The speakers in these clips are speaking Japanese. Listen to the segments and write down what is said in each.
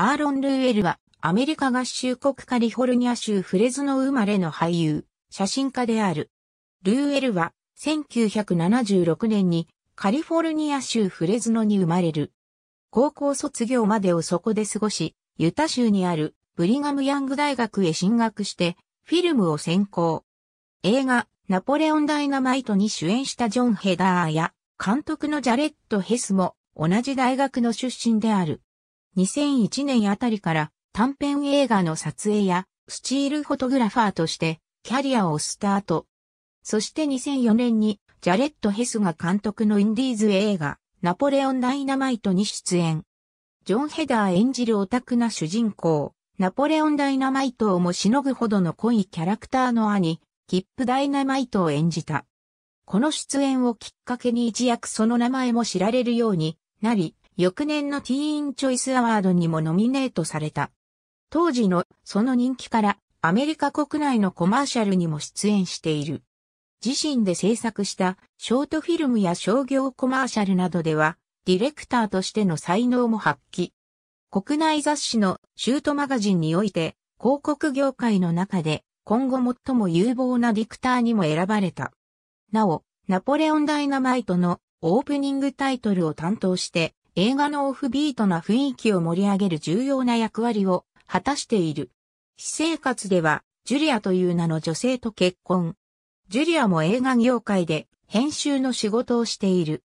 アーロン・ルーエルは、アメリカ合衆国カリフォルニア州フレズノ生まれの俳優、写真家である。ルーエルは、1976年にカリフォルニア州フレズノに生まれる。高校卒業までをそこで過ごし、ユタ州にあるブリガム・ヤング大学へ進学して、フィルムを専攻。映画、ナポレオン・ダイナマイトに主演したジョン・ヘダーや、監督のジャレット・ヘスも同じ大学の出身である。2001年あたりから短編映画の撮影やスチールフォトグラファーとしてキャリアをスタート。そして2004年にジャレット・ヘスが監督のインディーズ映画ナポレオン・ダイナマイトに出演。ジョン・ヘダー演じるオタクな主人公、ナポレオン・ダイナマイトをもしのぐほどの濃いキャラクターの兄、キップ・ダイナマイトを演じた。この出演をきっかけに一躍その名前も知られるようになり、翌年のティーンチョイスアワードにもノミネートされた。当時のその人気からアメリカ国内のコマーシャルにも出演している。自身で制作したショートフィルムや商業コマーシャルなどではディレクターとしての才能も発揮。国内雑誌のシュートマガジンにおいて広告業界の中で今後最も有望なディクターにも選ばれた。なお、ナポレオンダイナマイトのオープニングタイトルを担当して映画のオフビートな雰囲気を盛り上げる重要な役割を果たしている。私生活では、ジュリアという名の女性と結婚。ジュリアも映画業界で編集の仕事をしている。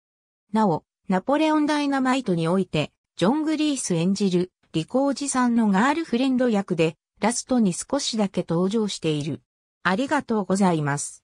なお、ナポレオンダイナマイトにおいて、ジョン・グリース演じる、リコおじさんのガールフレンド役で、ラストに少しだけ登場している。ありがとうございます。